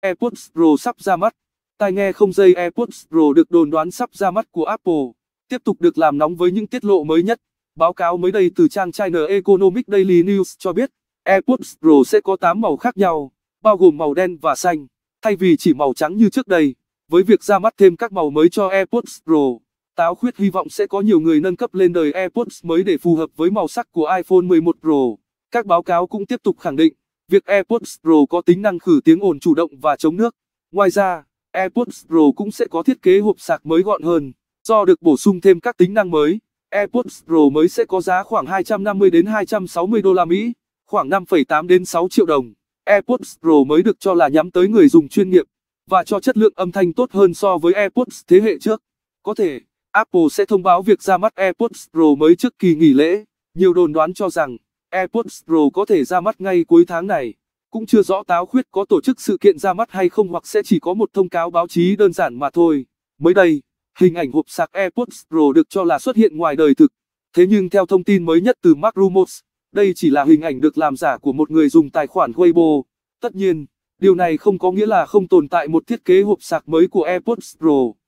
AirPods Pro sắp ra mắt. Tai nghe không dây AirPods Pro được đồn đoán sắp ra mắt của Apple, tiếp tục được làm nóng với những tiết lộ mới nhất. Báo cáo mới đây từ trang China Economic Daily News cho biết, AirPods Pro sẽ có 8 màu khác nhau, bao gồm màu đen và xanh, thay vì chỉ màu trắng như trước đây. Với việc ra mắt thêm các màu mới cho AirPods Pro, Táo Khuyết hy vọng sẽ có nhiều người nâng cấp lên đời AirPods mới để phù hợp với màu sắc của iPhone 11 Pro. Các báo cáo cũng tiếp tục khẳng định Việc AirPods Pro có tính năng khử tiếng ồn chủ động và chống nước. Ngoài ra, AirPods Pro cũng sẽ có thiết kế hộp sạc mới gọn hơn. Do được bổ sung thêm các tính năng mới, AirPods Pro mới sẽ có giá khoảng 250 đến 260 đô la Mỹ, khoảng 5,8 đến 6 triệu đồng. AirPods Pro mới được cho là nhắm tới người dùng chuyên nghiệp và cho chất lượng âm thanh tốt hơn so với AirPods thế hệ trước. Có thể, Apple sẽ thông báo việc ra mắt AirPods Pro mới trước kỳ nghỉ lễ. Nhiều đồn đoán cho rằng AirPods Pro có thể ra mắt ngay cuối tháng này. Cũng chưa rõ táo khuyết có tổ chức sự kiện ra mắt hay không hoặc sẽ chỉ có một thông cáo báo chí đơn giản mà thôi. Mới đây, hình ảnh hộp sạc AirPods Pro được cho là xuất hiện ngoài đời thực. Thế nhưng theo thông tin mới nhất từ Mark Rumors, đây chỉ là hình ảnh được làm giả của một người dùng tài khoản Weibo. Tất nhiên, điều này không có nghĩa là không tồn tại một thiết kế hộp sạc mới của AirPods Pro.